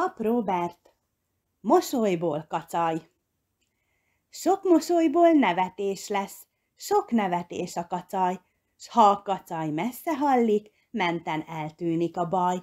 Pap Robert, mosolyból kacaj. Sok mosolyból nevetés lesz, sok nevetés a kacaj, s ha a kacaj messze hallik, menten eltűnik a baj.